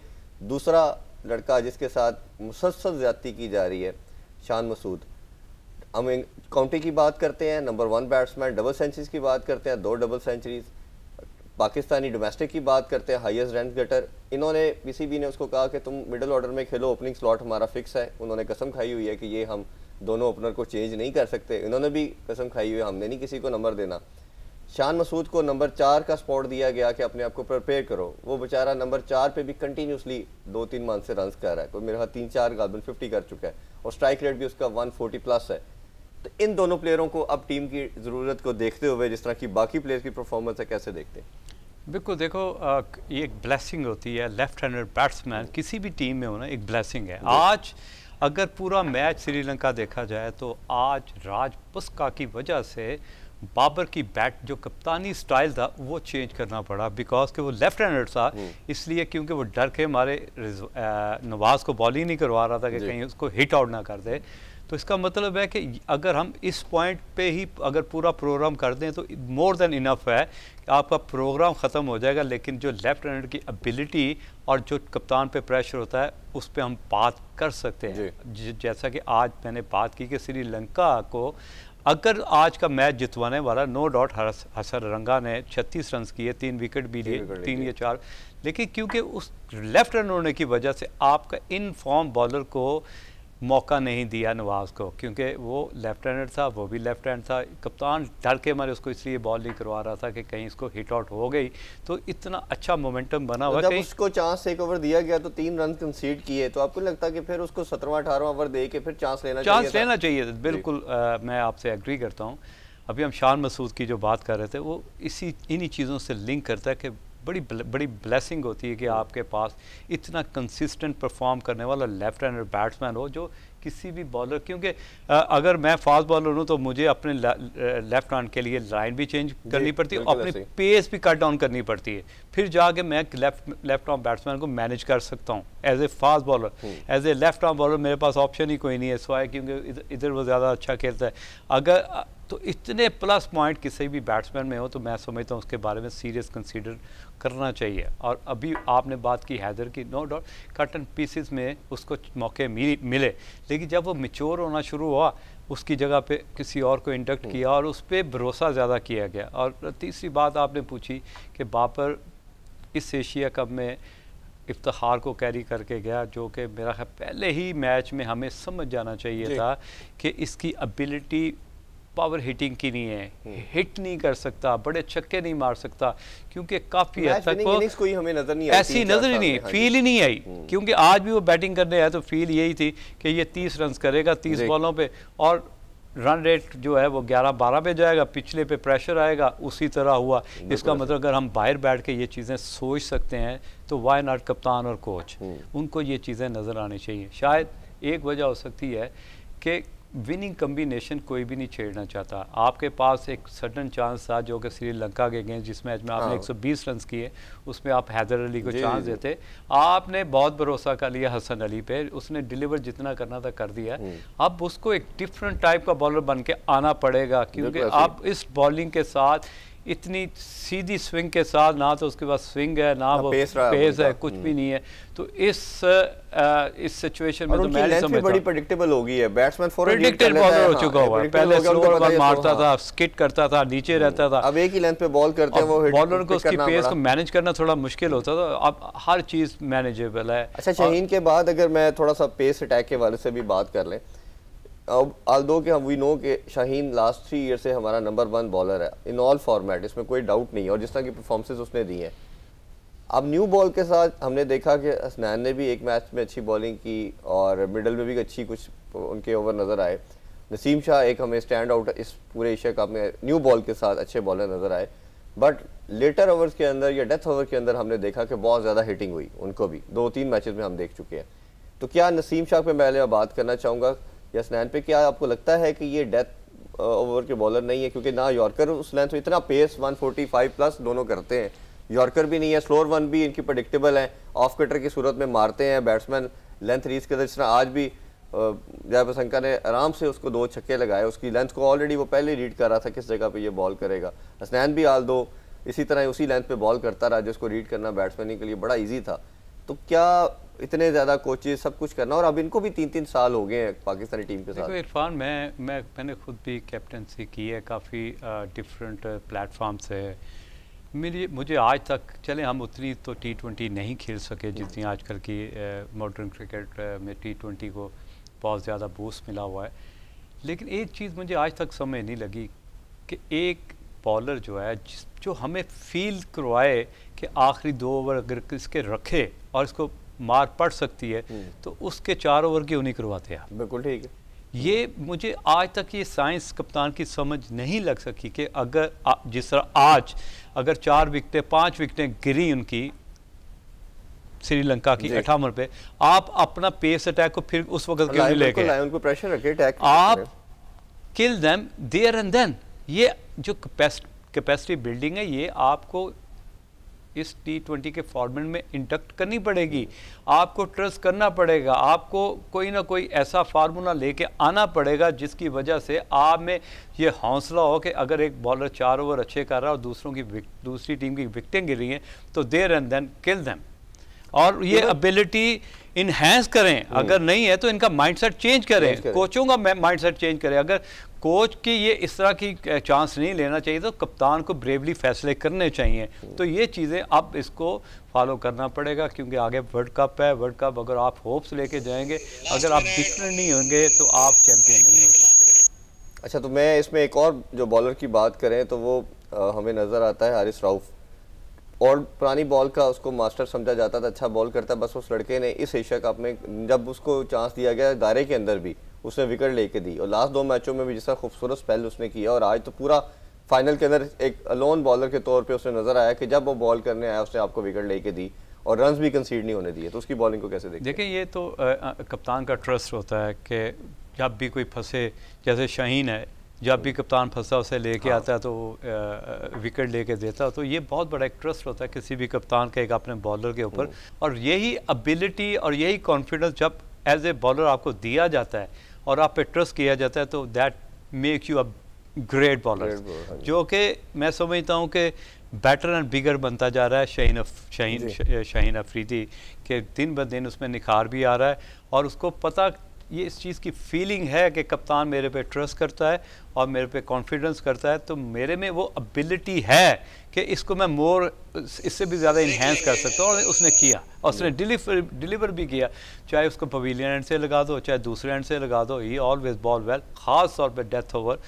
Speaker 1: दूसरा लड़का जिसके साथ मुसलसल ज़्यादती की जा रही है शान मसूद हम काउंटी की बात करते हैं number one batsman double centuries की बात करते हैं दो डबल सेंचुरीज़ पाकिस्तानी डोमेस्टिक की बात करते हैं हाईएस्ट रैंक गेटर इन्होंने पीसीबी ने उसको कहा कि तुम मिडिल ऑर्डर में खेलो ओपनिंग स्लॉट हमारा फिक्स है उन्होंने कसम खाई हुई है कि ये हम दोनों ओपनर को चेंज नहीं कर सकते इन्होंने भी कसम खाई हुई है हमने नहीं किसी को नंबर देना शान मसूद को नंबर चार का स्पॉट दिया गया कि अपने आप को प्रपेयर करो वो बेचारा नंबर चार पे भी कंटिन्यूसली दो तीन मंथ से रन कर रहा है कोई मेरे हाथ तीन चार गार्बन फिफ्टी कर चुका है और स्ट्राइक रेट भी उसका वन फोर्टी प्लस है तो इन दोनों प्लेयरों को अब टीम की ज़रूरत को देखते हुए जिस तरह की बाकी प्लेयर की परफॉर्मेंस है कैसे देखते हैं
Speaker 2: बिल्कुल देखो ये एक ब्लेसिंग होती है लेफ्ट हैंडेड बैट्समैन किसी भी टीम में होना एक ब्लेसिंग है आज अगर पूरा मैच श्रीलंका देखा जाए तो आज राज पुस्का की वजह से बाबर की बैट जो कप्तानी स्टाइल था वो चेंज करना पड़ा बिकॉज कि वो लेफ्ट हैंडेड था हम्म। इसलिए क्योंकि वो डर के हमारे नवाज़ को बॉलिंग नहीं करवा रहा था कि कहीं उसको हिट आउट ना कर दे तो इसका मतलब है कि अगर हम इस पॉइंट पे ही अगर पूरा प्रोग्राम कर दें तो मोर देन इनफ है आपका प्रोग्राम ख़त्म हो जाएगा लेकिन जो लेफ्ट हैंड की एबिलिटी और जो कप्तान पे प्रेशर होता है उस पर हम बात कर सकते हैं जैसा कि आज मैंने बात की कि श्रीलंका को अगर आज का मैच जितवाने वाला नो डाउट हसर रंगा ने 36 रन किए तीन विकेट भी लिए तीन या चार लेकिन क्योंकि उस लेफ्ट रन होने की वजह से आपका इन फॉर्म बॉलर को मौका नहीं दिया नवाज़ को क्योंकि वो लेफ्ट था वो भी लेफ्ट हैंड था कप्तान डर के मारे उसको इसलिए बॉल नहीं करवा रहा था कि कहीं इसको हिट आउट हो गई तो इतना अच्छा मोमेंटम बना हुआ तो जब उसको
Speaker 1: चांस एक ओवर दिया गया तो तीन रन कंसीड किए तो आपको लगता कि फिर उसको सत्रहवा अठारहवा ओवर दे के फिर चांस लेना चांस लेना
Speaker 2: चाहिए बिल्कुल मैं आपसे एग्री करता हूँ अभी हम शान मसूद की जो बात कर रहे थे वो इसी इन्हीं चीज़ों से लिंक करता है कि बड़ी बड़ी ब्लेसिंग होती है कि आपके पास इतना कंसिस्टेंट परफॉर्म करने वाला लेफ्ट हैंडर बैट्समैन हो जो किसी भी बॉलर क्योंकि अगर मैं फास्ट बॉलर हूँ तो मुझे अपने लेफ्ट हैंड के लिए लाइन भी चेंज करनी पड़ती है अपनी पेस भी कट डाउन करनी पड़ती है फिर जाके मैं लेफ्ट लेफ्ट आर्म बैट्समैन को मैनेज कर सकता हूँ as a fast bowler as a left arm bowler मेरे पास ऑप्शन ही कोई नहीं है सोए क्योंकि इधर वो ज़्यादा अच्छा खेलता है अगर तो इतने प्लस पॉइंट किसी भी बैट्समैन में हो तो मैं समझता हूँ उसके बारे में सीरियस कंसीडर करना चाहिए और अभी आपने बात की हैदर की no doubt cut and pieces में उसको मौके मिले लेकिन जब वो मिच्योर होना शुरू हुआ उसकी जगह पे किसी और को इंडक्ट हम्म। किया और उस पर भरोसा ज़्यादा किया गया और तीसरी बात आपने पूछी कि बापर इस एशिया कप में इफ्तार को कैरी करके गया जो कि मेरा ख्याल पहले ही मैच में हमें समझ जाना चाहिए था कि इसकी एबिलिटी पावर हिटिंग की नहीं है हिट हम्म। नहीं कर सकता बड़े छक्के नहीं मार सकता क्योंकि काफी हद तक
Speaker 1: कोई हमें नजर नहीं ऐसी नजर ही नहीं फील हाँ ही नहीं आई हम्म। क्योंकि आज
Speaker 2: भी वो बैटिंग करने आया तो फील यही थी कि ये तीस रन करेगा तीस बॉलों पर और रन रेट जो है वो 11-12 पे जाएगा पिछले पे प्रेशर आएगा उसी तरह हुआ इसका मतलब अगर हम बाहर बैठ के ये चीज़ें सोच सकते हैं तो वाई नॉट कप्तान और कोच हम्म। उनको ये चीज़ें नज़र आनी चाहिए शायद एक वजह हो सकती है कि विनिंग कम्बिनेशन कोई भी नहीं छेड़ना चाहता आपके पास एक सडन चांस था जो कि श्रीलंका के अगेंस्ट जिस मैच में आपने हाँ। सौ बीस रन किए उसमें आप हैदर अली को चांस देते आपने बहुत भरोसा कर लिया हसन अली पे उसने डिलीवर जितना करना था कर दिया हम्म। अब उसको एक डिफरेंट टाइप का बॉलर बन के आना पड़ेगा क्योंकि आप इस बॉलिंग के साथ इतनी सीधी स्विंग के साथ ना तो उसके पास स्विंग है ना, ना वो पेस, पेस है कुछ भी हम्म। नहीं है तो इस आ, इस सिचुएशन में तो मैं समझता बड़ी
Speaker 1: प्रेडिक्टेबल हो गई है बैट्समैन फॉर प्रेडिक्टेड बॉलर हो चुका हुआ है पहले स्लो बॉल मारता था
Speaker 2: स्किट करता था नीचे हम्म। रहता था अब
Speaker 1: एक ही लेंथ पे बॉल करते हैं वो बॉलर को उसकी पेस को
Speaker 2: मैनेज करना थोड़ा मुश्किल होता था अब हर चीज मैनेजेबल है अच्छा शहीन
Speaker 1: के बाद अगर मैं थोड़ा सा पेस अटैक के वाले से भी बात कर लें अब आल दो कि हम वी नो कि शाहीन लास्ट थ्री ईयर से हमारा नंबर वन बॉलर है इन ऑल फॉर्मेट इसमें कोई डाउट नहीं है और जिस तरह की परफॉर्मेंसेज उसने दी हैं अब न्यू बॉल के साथ हमने देखा कि हसनैन ने भी एक मैच में अच्छी बॉलिंग की और मिडल में भी अच्छी कुछ उनके ओवर नज़र आए नसीम शाह एक हमें स्टैंड आउट इस पूरे एशिया कप में न्यू बॉल के साथ अच्छे बॉलर नज़र आए बट लेटर ओवर्स के अंदर या डेथ ओवर के अंदर हमने देखा कि बहुत ज़्यादा हिटिंग हुई उनको भी दो तीन मैचेस में हम देख चुके हैं तो क्या नसीम शाह पे मैं बात करना चाहूँगा या स्नैन पे क्या आपको लगता है कि ये डेथ ओवर के बॉलर नहीं है क्योंकि ना यॉर्कर उस लेंथ में इतना पेस 145 प्लस दोनों करते हैं यॉर्कर भी नहीं है स्लोर वन भी इनकी प्रडिक्टेबल है ऑफ कटर की सूरत में मारते हैं बैट्समैन लेंथ रीच के जिस तरह आज भी जयपसंका ने आराम से उसको दो छक्के लगाए उसकी लेंथ को ऑलरेडी वो पहले रीड कर रहा था किस जगह पे ये बॉल करेगा हसनैन भी आल दो इसी तरह उसी लेंथ पे बॉल करता रहा जिसको रीड करना बैट्समैन के लिए बड़ा ईजी था तो क्या इतने ज़्यादा कोचेज सब कुछ करना और अब इनको भी तीन तीन साल हो गए हैं पाकिस्तानी टीम के साथ
Speaker 2: इरफान मैं मैं मैंने खुद भी कैप्टनसी की है काफ़ी डिफरेंट प्लेटफॉर्म से मेरी मुझे आज तक चले हम उतनी तो टी ट्वेंटी नहीं खेल सके जितनी आजकल की मॉडर्न क्रिकेट में टी ट्वेंटी को बहुत ज़्यादा बूस्ट मिला हुआ है लेकिन एक चीज़ मुझे आज तक समझ नहीं लगी कि एक बॉलर जो है जो हमें फील करवाए कि आखिरी दो ओवर अगर इसके रखे और इसको मार पड़ सकती है हम्म। तो उसके चार ओवर की उन्हीं करवाते हैं बिल्कुल ठीक है ये मुझे आज तक ये साइंस कप्तान की समझ नहीं लग सकी कि अगर जिस तरह आज अगर चार विकटें पांच विकटें गिरी उनकी श्रीलंका की अठावन पे आप अपना पेस अटैक को फिर
Speaker 1: उस वक्त क्यों नहीं रखे अटैक आप
Speaker 2: kill them there and then ये जो कैपेसिटी बिल्डिंग है ये आपको इस टी ट्वेंटी के फॉर्मेट में इंडक्ट करनी पड़ेगी आपको ट्रस्ट करना पड़ेगा आपको कोई ना कोई ऐसा फार्मूला लेके आना पड़ेगा जिसकी वजह से आप में ये हौसला हो कि अगर एक बॉलर चार ओवर अच्छे कर रहा है और दूसरों की दूसरी टीम की विकटें गिर रही हैं तो there and then kill them और ये एबिलिटी इन्हेंस करें hmm. अगर नहीं है तो इनका माइंडसेट चेंज करें कोचों का माइंडसेट चेंज करें अगर कोच की ये इस तरह की चांस नहीं लेना चाहिए तो कप्तान को ब्रेवली फैसले करने चाहिए तो ये चीज़ें अब इसको फॉलो करना पड़ेगा क्योंकि आगे वर्ल्ड कप है वर्ल्ड कप अगर आप होप्स लेके जाएंगे अगर आप डिफरेंट नहीं होंगे तो आप चैम्पियन नहीं हो सकते
Speaker 1: अच्छा तो मैं इसमें एक और जो बॉलर की बात करें तो वो आ, हमें नज़र आता है हारिस राउफ और पुरानी बॉल का उसको मास्टर समझा जाता था अच्छा बॉल करता बस उस लड़के ने इस एशिया कप में जब उसको चांस दिया गया दायरे के अंदर भी उसने विकेट लेके दी और लास्ट दो मैचों में भी जिसका खूबसूरत स्पेल उसने किया और आज तो पूरा फाइनल के अंदर एक लोन बॉलर के तौर पे उसने नजर आया कि जब वो बॉल करने आया उसने आपको विकेट लेके दी और रन भी कंसीड नहीं होने दिए तो उसकी बॉलिंग को कैसे देखिए
Speaker 2: ये तो आ, कप्तान का ट्रस्ट होता है कि जब भी कोई फंसे जैसे शहीन है जब भी कप्तान फंसा उसे लेके हाँ। आता है तो विकेट लेके देता है तो ये बहुत बड़ा एक ट्रस्ट होता है किसी भी कप्तान का एक अपने बॉलर के ऊपर हम्म। और यही एबिलिटी और यही कॉन्फिडेंस जब एज ए बॉलर आपको दिया जाता है और आप पे ट्रस्ट किया जाता है तो that make you a great bowler जो कि मैं समझता हूँ कि बेटर एंड बिगर बनता जा रहा है शहीन शहीन शहीन अफरीदी के दिन ब दिन उसमें निखार भी आ रहा है और उसको पता ये इस चीज़ की फीलिंग है कि कप्तान मेरे पे ट्रस्ट करता है और मेरे पे कॉन्फिडेंस करता है तो मेरे में वो एबिलिटी है कि इसको मैं मोर इससे भी ज़्यादा इन्हेंस कर सकता हूँ और उसने किया और उसने डिलीवर डिलीवर भी किया चाहे उसको पवीलियन एंड से लगा दो चाहे दूसरे एंड से लगा दो ही ऑलवेज बॉल वेल ख़ास तौर पर डेथ ओवर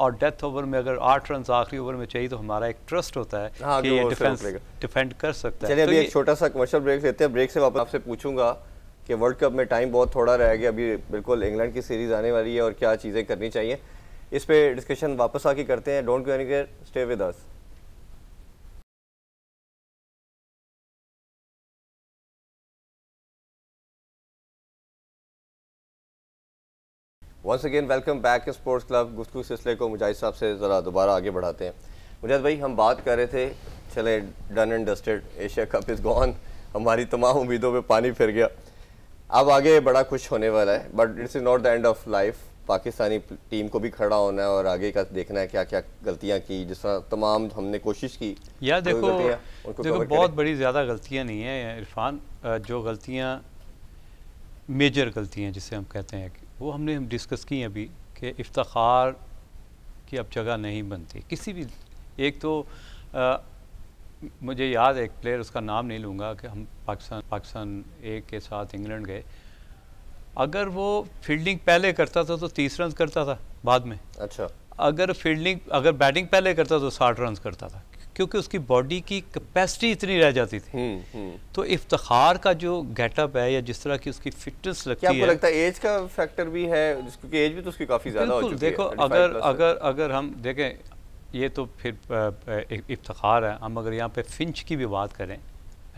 Speaker 2: और डेथ ओवर में अगर आठ रन आखिरी ओवर में चाहिए तो हमारा एक ट्रस्ट होता है हाँ, कि ये डिफेंस डिफेंड कर सकता है चलिए अभी तो एक
Speaker 1: छोटा सा कमर्शियल ब्रेक लेते हैं ब्रेक से वापस आपसे पूछूंगा कि वर्ल्ड कप में टाइम बहुत थोड़ा रह गया अभी बिल्कुल इंग्लैंड की सीरीज़ आने वाली है और क्या चीज़ें करनी चाहिए इस पर डिस्कशन वापस आके करते हैं don't go anywhere stay with us once again welcome back sports club गुफ्तु सिलसिले को मुजाहिद साहब से ज़रा दोबारा आगे बढ़ाते हैं मुजाहिद भाई हम बात कर रहे थे चले done and dusted Asia cup is gone हमारी तमाम उम्मीदों पे पानी फिर गया अब आगे बड़ा कुछ होने वाला है but it's not the end of life Pakistani team को भी खड़ा होना है और आगे का देखना है क्या क्या गलतियां की जिस तरह तमाम हमने कोशिश की या देखो देखो, बहुत
Speaker 2: बड़ी ज़्यादा गलतियां नहीं हैं इरफान जो गलतियां मेजर गलतियां जिसे हम कहते हैं वो हमने हम डिस्कस की अभी कि इफ्तार की अब जगह नहीं बनती किसी भी एक तो मुझे याद है एक प्लेयर उसका नाम नहीं लूँगा कि हम पाकिस्तान पाकिस्तान ए के साथ इंग्लैंड गए अगर वो फील्डिंग पहले करता था तो तीस रन करता था बाद में अच्छा अगर फील्डिंग अगर बैटिंग पहले करता तो साठ रन करता था क्योंकि उसकी बॉडी की कैपेसिटी इतनी रह जाती थी हुँ, हम्म, हुँ. हम्म। तो इफ्तार का जो गेटअप है या जिस तरह की उसकी फिटनेस लगती है लगता
Speaker 1: है एज का फैक्टर भी है क्योंकि एज भी तो उसकी काफ़ी ज़्यादा हो चुकी देखो है, अगर
Speaker 2: अगर अगर हम देखें ये तो फिर इफ्तार है हम अगर यहाँ पे फिंच की भी बात करें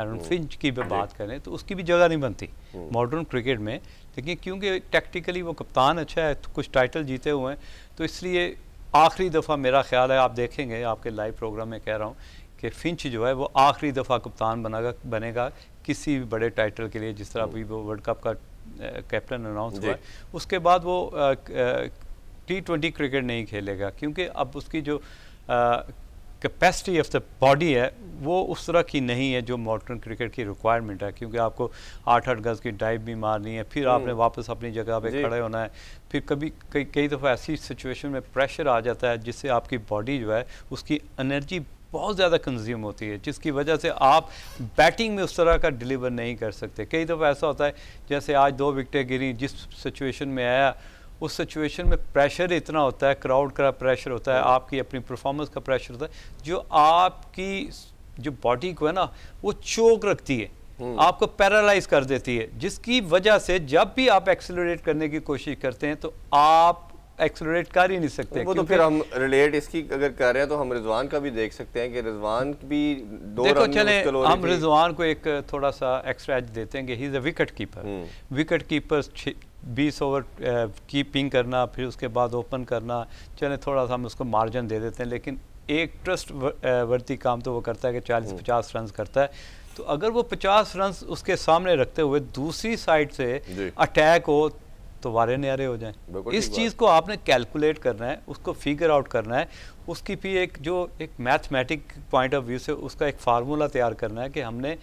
Speaker 2: एरन हम्म। फिंच की भी हाँ बात करें तो उसकी भी जगह नहीं बनती मॉडर्न हम्म। क्रिकेट में लेकिन क्योंकि टैक्टिकली वो कप्तान अच्छा है तो कुछ टाइटल जीते हुए हैं तो इसलिए आखिरी दफ़ा मेरा ख्याल है आप देखेंगे आपके लाइव प्रोग्राम में कह रहा हूँ कि फिंच जो है वो आखिरी दफ़ा कप्तान बनागा बनेगा किसी भी बड़े टाइटल के लिए जिस तरह हम्म। अभी वो वर्ल्ड कप का कैप्टन अनाउंस हुआ उसके बाद वो आ, आ, टी ट्वेंटी क्रिकेट नहीं खेलेगा क्योंकि अब उसकी जो कैपेसिटी ऑफ द बॉडी है वो उस तरह की नहीं है जो मॉडर्न क्रिकेट की रिक्वायरमेंट है क्योंकि आपको आठ आठ गज की डाइव भी मारनी है फिर आपने हम्म। वापस अपनी जगह पे खड़े होना है फिर कभी कई कई दफ़ा ऐसी सिचुएशन में प्रेशर आ जाता है जिससे आपकी बॉडी जो है उसकी एनर्जी बहुत ज़्यादा कंज्यूम होती है जिसकी वजह से आप बैटिंग में उस तरह का डिलीवर नहीं कर सकते कई दफ़ा ऐसा होता है जैसे आज दो विकटें गिरी जिस सिचुएशन में आया उस सिचुएशन में प्रेशर इतना होता है क्राउड का प्रेशर होता है आपकी अपनी परफॉर्मेंस का प्रेशर होता है जो आपकी जो बॉडी को है ना वो चोक रखती है हम्म। आपको पैरालाइज कर देती है जिसकी वजह से जब भी आप एक्सेलरेट करने की कोशिश करते हैं तो आप एक्सलोरेट कर ही नहीं सकते वो तो फिर हम
Speaker 1: रिलेट इसकी अगर कर रहे हैं तो हम रिजवान का भी देख सकते हैं कि रिजवान भी दो देखो चले हम
Speaker 2: रिजवान को एक थोड़ा सा एक्स्ट्रा एज देते हैं कि he is a wicket keeper wicket keeper 20 over keeping करना फिर उसके बाद ओपन करना चले थोड़ा सा हम उसको मार्जिन दे देते हैं लेकिन एक ट्रस्ट वर्ती काम तो वो करता है कि 40-50 हम्म। रन करता है तो अगर वो 50 रन उसके सामने रखते हुए दूसरी साइड से अटैक हो तो वारे न्यारे हो जाएं इस चीज़ को आपने कैलकुलेट करना है उसको फिगर आउट करना है उसकी भी एक जो एक मैथमेटिक पॉइंट ऑफ व्यू से उसका एक फार्मूला तैयार करना है कि हमने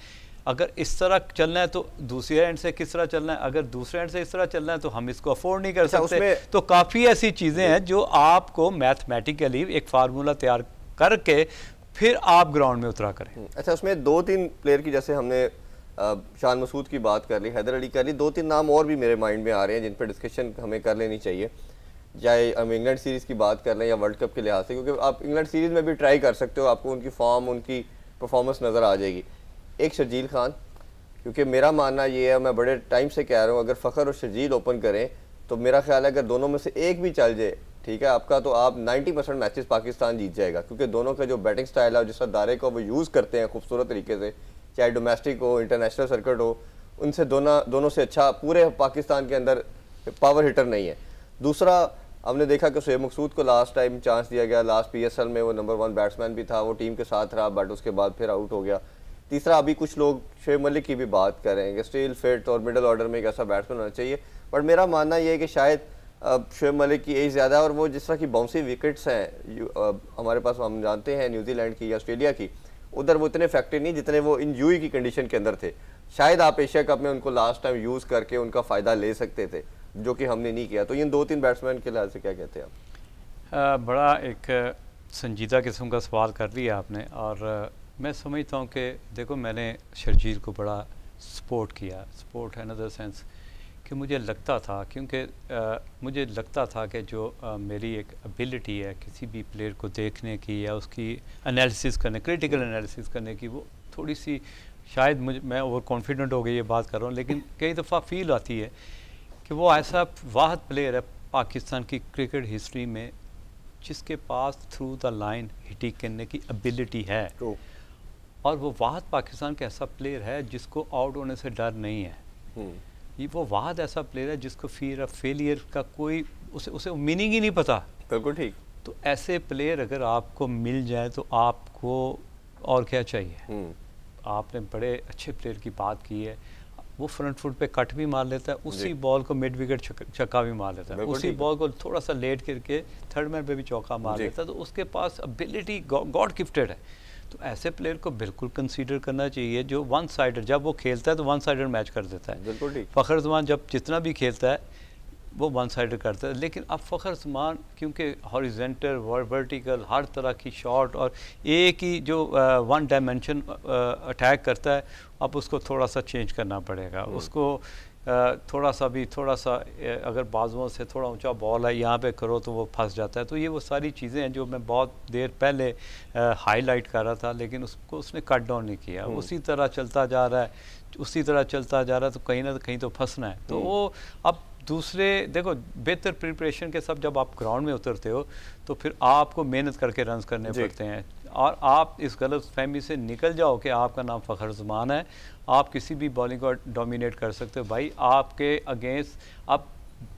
Speaker 2: अगर इस तरह चलना है तो दूसरे एंड से किस तरह चलना है अगर दूसरे एंड से इस तरह चलना है तो हम इसको अफोर्ड नहीं कर अच्छा, सकते तो काफ़ी ऐसी चीज़ें हैं जो आपको मैथमेटिकली एक फार्मूला तैयार करके फिर आप ग्राउंड में उतरा करें हम्म,
Speaker 1: अच्छा उसमें दो तीन प्लेयर की जैसे हमने शान मसूद की बात कर ली हैदर अली कर ली दो तीन नाम और भी मेरे माइंड में आ रहे हैं जिन पर डिस्कशन हमें कर लेनी चाहिए चाहे हम इंग्लैंड सीरीज़ की बात कर लें या वर्ल्ड कप के लिहाज से क्योंकि आप इंग्लैंड सीरीज़ में भी ट्राई कर सकते हो आपको उनकी फॉर्म उनकी परफॉर्मेंस नज़र आ जाएगी एक शर्जील खान क्योंकि मेरा मानना ये है मैं बड़े टाइम से कह रहा हूँ अगर फ़खर और शर्जील ओपन करें तो मेरा ख्याल है अगर दोनों में से एक भी चल जाए ठीक है आपका तो आप 90 परसेंट मैच पाकिस्तान जीत जाएगा क्योंकि दोनों का जो बैटिंग स्टाइल है जिस दारे को वो यूज़ करते हैं खूबसूरत तरीके से चाहे डोमेस्टिक हो इंटरनेशनल सर्किट हो उनसे दोनों दोनों से अच्छा पूरे पाकिस्तान के अंदर पावर हिटर नहीं है दूसरा हमने देखा कि शुब मकसूद को लास्ट टाइम चांस दिया गया लास्ट पी में वो नंबर वन बैट्समैन भी था वो टीम के साथ रहा बट उसके बाद फिर आउट हो गया तीसरा अभी कुछ लोग शेब मलिक की भी बात करेंगे स्टील फिट तो और मिडल ऑर्डर में एक ऐसा बैट्समैन होना चाहिए बट मेरा मानना यह है कि शायद शुएब मलिक की एज ज़्यादा और वो जिस तरह की बाउंसी विकेट्स हैं हमारे पास हम जानते हैं न्यूजीलैंड की ऑस्ट्रेलिया की उधर वो इतने इफेक्टिव नहीं जितने वो इन यू e की कंडीशन के अंदर थे शायद आप एशिया कप में उनको लास्ट टाइम यूज़ करके उनका फ़ायदा ले सकते थे जो कि हमने नहीं किया तो इन दो तीन बैट्समैन के लिहाज से क्या कहते हैं
Speaker 2: आप बड़ा एक संजीदा किस्म का सवाल कर लिया आपने और मैं समझता हूँ कि देखो मैंने शर्जील को बड़ा सपोर्ट किया सपोर्ट है अदर सेंस कि मुझे लगता था क्योंकि मुझे लगता था कि जो आ, मेरी एक एबिलिटी है किसी भी प्लेयर को देखने की या उसकी एनालिसिस करने क्रिटिकल एनालिसिस करने की वो थोड़ी सी शायद मुझे मैं ओवर कॉन्फिडेंट हो गई ये बात कर रहा हूँ लेकिन कई दफ़ा फील आती है कि वो ऐसा वाहद प्लेयर है पाकिस्तान की क्रिकेट हिस्ट्री में जिसके पास थ्रू द लाइन हिटिंग करने की एबिलिटी है तो। और वो वाद पाकिस्तान का ऐसा प्लेयर है जिसको आउट होने से डर नहीं है हम्म। ये वो वाद ऐसा प्लेयर है जिसको फियर ऑफ फेलियर का कोई उसे उसे मीनिंग ही नहीं पता बिल्कुल ठीक तो ऐसे प्लेयर अगर आपको मिल जाए तो आपको और क्या चाहिए हम्म। आपने बड़े अच्छे प्लेयर की बात की है वो फ्रंट फुट पे कट भी मार लेता है उसी बॉल को मिड विकेट चक्का भी मार लेता है उसी बॉल को थोड़ा सा लेट करके थर्ड मैन पे भी चौका मार लेता है तो उसके पास अबिलिटी गॉड गिफ्टेड है तो ऐसे प्लेयर को बिल्कुल कंसीडर करना चाहिए जो वन साइडर जब वो खेलता है तो वन साइडर मैच कर देता है बिल्कुल ठीक फ़खर जमान जब जितना भी खेलता है वो वन साइड करता है लेकिन अब फ़खर जमान क्योंकि हॉरिजेंटल वर्टिकल हर तरह की शॉट और एक ही जो आ, वन डायमेंशन अटैक करता है अब उसको थोड़ा सा चेंज करना पड़ेगा हम्म। उसको थोड़ा सा भी थोड़ा सा अगर बाजुओं से थोड़ा ऊंचा बॉल है यहाँ पे करो तो वो फंस जाता है तो ये वो सारी चीज़ें हैं जो मैं बहुत देर पहले हाईलाइट कर रहा था लेकिन उसको उसने कट डाउन नहीं किया हम्म। उसी तरह चलता जा रहा है उसी तरह चलता जा रहा है तो कहीं ना कहीं तो फंसना है तो हम्म। वो अब दूसरे देखो बेहतर प्रिपरेशन के सब जब आप ग्राउंड में उतरते हो तो फिर आपको मेहनत करके रन करने पड़ते हैं और आप इस गलत फहमी से निकल जाओ कि आपका नाम फ़खर जमान है आप किसी भी बॉलिंग को डोमिनेट कर सकते हो भाई आपके अगेंस्ट अब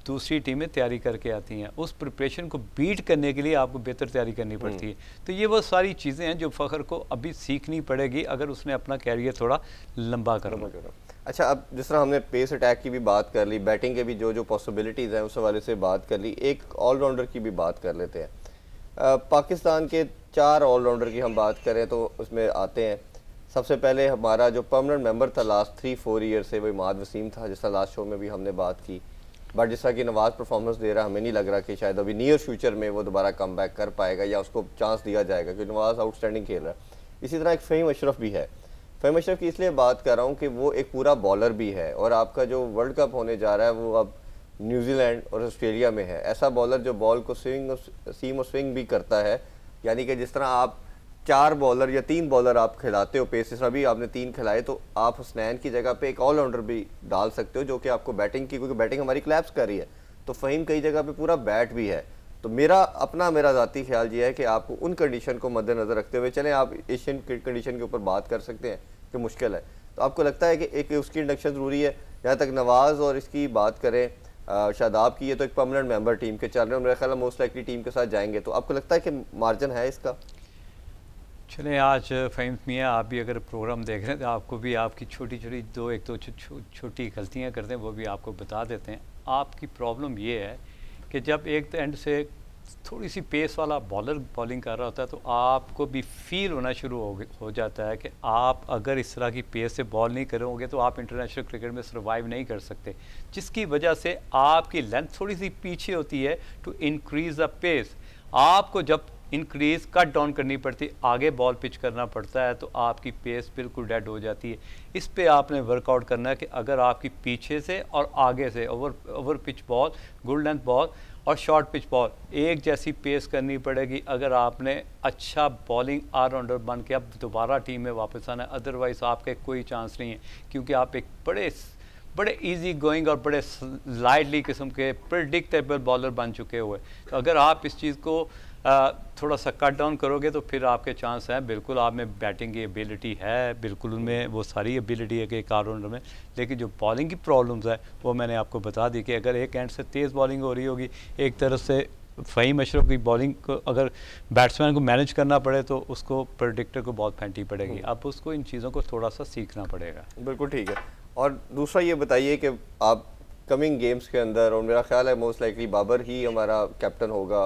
Speaker 2: दूसरी टीमें तैयारी करके आती हैं उस प्रिपरेशन को बीट करने के लिए आपको बेहतर तैयारी करनी हम्म। पड़ती है तो ये वो सारी चीज़ें हैं जो फ़खर को अभी सीखनी पड़ेगी अगर उसने अपना कैरियर थोड़ा लंबा करो
Speaker 1: अच्छा अब जिस तरह हमने पेस अटैक की भी बात कर ली बैटिंग के भी जो जो पॉसिबिलिटीज़ हैं उस हवाले से बात कर ली एक ऑलराउंडर की भी बात कर लेते हैं पाकिस्तान के चार ऑलराउंडर की हम बात करें तो उसमें आते हैं सबसे पहले हमारा जो परमानेंट मेंबर था लास्ट थ्री फोर ईयर से वो इमाद वसीम था जिसका लास्ट शो में भी हमने बात की बट जिस तरह की नवाज परफॉर्मेंस दे रहा हमें नहीं लग रहा कि शायद अभी नियर फ्यूचर में वो दोबारा कम बैक कर पाएगा या उसको चांस दिया जाएगा क्योंकि नवाज आउटस्टैंडिंग खेल रहा है इसी तरह एक फेम अशरफ भी है फेम अशरफ की इसलिए बात कर रहा हूँ कि वो एक पूरा बॉलर भी है और आपका जो वर्ल्ड कप होने जा रहा है वो अब न्यूजीलैंड और ऑस्ट्रेलिया में है ऐसा बॉलर जो बॉल को स्विंग सीम और स्विंग भी करता है यानी कि जिस तरह आप चार बॉलर या तीन बॉलर आप खिलाते हो पेस इस भी आपने तीन खिलाए तो आप हुसनैन की जगह पे एक ऑलराउंडर भी डाल सकते हो जो कि आपको बैटिंग की क्योंकि बैटिंग हमारी क्लैप्स कर रही है तो फ़हीम कई जगह पे पूरा बैट भी है तो मेरा अपना मेरा ज़ाती ख्याल ये है कि आपको उन कंडीशन को मद्देनज़र रखते हुए चलें आप एशियन कंडीशन के ऊपर बात कर सकते हैं कि मुश्किल है तो आपको लगता है कि एक उसकी इंडक्शन ज़रूरी है जहाँ तक नवाज़ और इसकी बात करें शादाब की ये तो एक परमानेंट मेंबर टीम के चल रहे हैं मेरे ख्याल मोस्ट लाइकली टीम के साथ जाएंगे तो आपको लगता है कि मार्जिन है इसका
Speaker 2: चले आज फ़हीम मियाँ आप भी अगर प्रोग्राम देख रहे हैं तो आपको भी आपकी छोटी छोटी दो एक दो छोटी गलतियाँ करते हैं वो भी आपको बता देते हैं आपकी प्रॉब्लम ये है कि जब एक एंड से थोड़ी सी पेस वाला बॉलर बॉलिंग कर रहा होता है तो आपको भी फील होना शुरू हो हो जाता है कि आप अगर इस तरह की पेस से बॉल नहीं करोगे तो आप इंटरनेशनल क्रिकेट में सर्वाइव नहीं कर सकते जिसकी वजह से आपकी लेंथ थोड़ी सी पीछे होती है टू इंक्रीज़ द पेस आपको जब इंक्रीज कट डाउन करनी पड़ती आगे बॉल पिच करना पड़ता है तो आपकी पेस बिल्कुल डेड हो जाती है इस पे आपने वर्कआउट करना है कि अगर आपकी पीछे से और आगे से over over pitch ball good length ball और शॉर्ट पिच बॉल एक जैसी पेस करनी पड़ेगी अगर आपने अच्छा बॉलिंग ऑलराउंडर बन के अब दोबारा टीम में वापस आना है अदरवाइज आपके कोई चांस नहीं है क्योंकि आप एक बड़े बड़े इजी गोइंग और बड़े लाइटली किस्म के प्रडिक्टेबल बॉलर बन चुके हुए तो अगर आप इस चीज़ को थोड़ा सा कट डाउन करोगे तो फिर आपके चांस हैं बिल्कुल आप में बैटिंग की एबिलिटी है बिल्कुल उनमें वो सारी एबिलिटी है कि एक ऑलराउंडर में लेकिन जो बॉलिंग की प्रॉब्लम्स है वो मैंने आपको बता दी कि अगर एक एंड से तेज़ बॉलिंग हो रही होगी एक तरफ से फ़हीम अशरफ की बॉलिंग को अगर बैट्समैन को मैनेज करना पड़े तो उसको प्रोडिक्टर को बहुत फेंटी पड़ेगी हम्म। अब उसको इन
Speaker 1: चीज़ों को थोड़ा सा सीखना पड़ेगा बिल्कुल ठीक है और दूसरा ये बताइए कि आप कमिंग गेम्स के अंदर और मेरा ख्याल है मोस्ट लाइकली बाबर ही हमारा कैप्टन होगा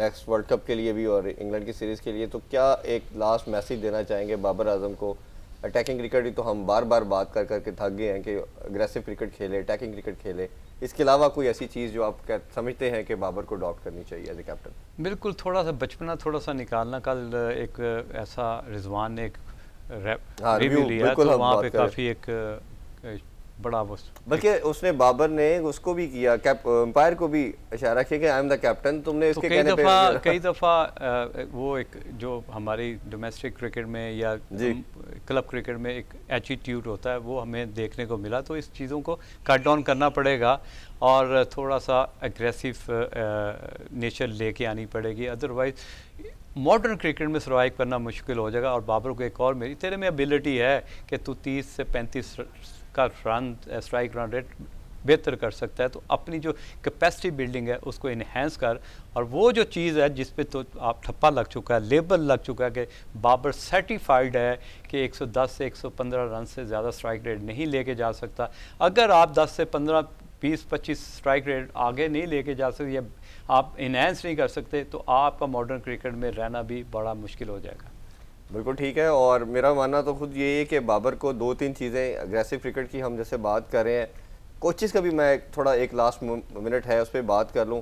Speaker 1: नेक्स्ट वर्ल्ड कप के लिए भी और इंग्लैंड की सीरीज़ के लिए तो क्या एक लास्ट मैसेज देना चाहेंगे बाबर आजम को अटैकिंग क्रिकेट ही तो हम बार बार बात कर करके थक गए हैं कि अग्रेसिव क्रिकेट खेले अटैकिंग क्रिकेट खेले इसके अलावा कोई ऐसी चीज़ जो आप समझते हैं कि बाबर को अडॉप्ट करनी चाहिए एज ए कैप्टन
Speaker 2: बिल्कुल थोड़ा सा बचपना थोड़ा सा निकालना कल एक ऐसा रिजवान हाँ, ने तो एक रैप हाँ, रिव्यू लिया तो वहाँ पे काफ़ी एक बड़ा वो
Speaker 1: बल्कि उसने बाबर ने उसको भी किया अंपायर को भी इशारा किया कि आई एम द कैप्टन तुमने इसके तो कई दफ़ा <laughs> कई
Speaker 2: दफ़ा वो एक जो हमारी डोमेस्टिक क्रिकेट में या क्लब क्रिकेट में एक एटीट्यूड होता है वो हमें देखने को मिला तो इस चीज़ों को कट डाउन करना पड़ेगा और थोड़ा सा एग्रेसिव नेचर लेके आनी पड़ेगी अदरवाइज़ मॉडर्न क्रिकेट में सर्वाइव करना मुश्किल हो जाएगा और बाबर को एक और मेरी तेरे में एबिलिटी है कि तू 30 से 35 का रन स्ट्राइक रन रेट बेहतर कर सकता है तो अपनी जो कैपेसिटी बिल्डिंग है उसको इन्हेंस कर और वो जो चीज़ है जिस पे तो आप ठप्पा लग चुका है लेबल लग चुका है कि बाबर सर्टिफाइड है कि 110 से 115 रन से ज़्यादा स्ट्राइक रेट नहीं लेके जा सकता अगर आप 10 से 15 बीस पच्चीस स्ट्राइक रेट आगे नहीं लेके जा सकते या आप इन्हेंस नहीं कर सकते तो आपका
Speaker 1: मॉडर्न क्रिकेट में रहना भी बड़ा मुश्किल हो जाएगा बिल्कुल ठीक है और मेरा मानना तो खुद ये है कि बाबर को दो तीन चीज़ें अग्रेसिव क्रिकेट की हम जैसे बात कर रहे हैं कोचिज़ का भी मैं थोड़ा एक लास्ट मिनट है उस पर बात कर लूँ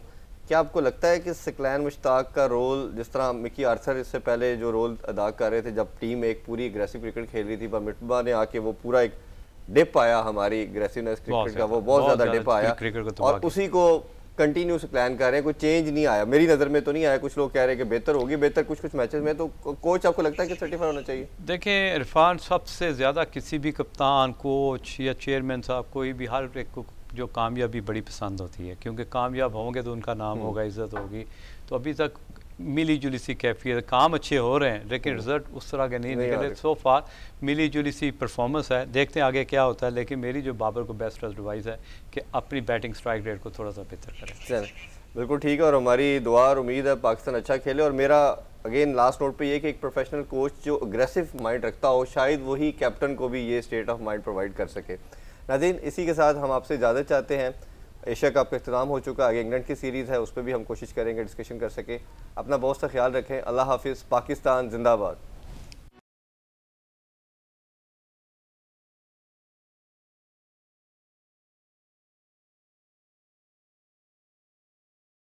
Speaker 1: क्या आपको लगता है कि सकलैन मुश्ताक का रोल जिस तरह मिकी आर्थर इससे पहले जो रोल अदा कर रहे थे जब टीम एक पूरी अग्रेसिव क्रिकेट खेल रही थी पर मिटबा ने आके वो पूरा एक डिप आया हमारी अग्रेसिवनेस क्रिकेट का वो बहुत ज़्यादा डिप आया और उसी को कंटिन्यूस प्लान कर रहे हैं कोई चेंज नहीं आया मेरी नज़र में तो नहीं आया कुछ लोग कह रहे हैं कि बेहतर होगी बेहतर कुछ कुछ मैचेस में तो कोच आपको लगता है कि सर्टिफाई होना चाहिए
Speaker 2: देखें इरफान सबसे ज़्यादा किसी भी कप्तान कोच या चेयरमैन साहब कोई भी हर एक को जो कामयाबी बड़ी पसंद होती है क्योंकि कामयाब होंगे तो उनका नाम हम्म। होगा इज्जत होगी तो अभी तक मिली जुली सी कैफियत काम अच्छे हो रहे हैं लेकिन रिजल्ट हम्म। उस तरह के नहीं, निकले सो फार मिली जुली सी परफॉर्मेंस है देखते हैं आगे क्या होता है लेकिन मेरी जो बाबर को बेस्ट एडवाइस है कि अपनी बैटिंग स्ट्राइक रेट को थोड़ा सा बेहतर
Speaker 1: करें बिल्कुल ठीक है और हमारी दुआ और उम्मीद है पाकिस्तान अच्छा खेले और मेरा अगेन लास्ट नोट पे ये कि एक प्रोफेशनल कोच जो अग्रेसिव माइंड रखता हो शायद वही कैप्टन को भी ये स्टेट ऑफ माइंड प्रोवाइड कर सके नदीन इसी के साथ हम आपसे इजाज़त चाहते हैं एशिया कप का अख्ताम हो चुका आगे इंग्लैंड की सीरीज़ है उस पर भी हम कोशिश करेंगे डिस्कशन कर सकें अपना बहुत सा ख्याल रखें अल्लाह हाफिज़ पाकिस्तान जिंदाबाद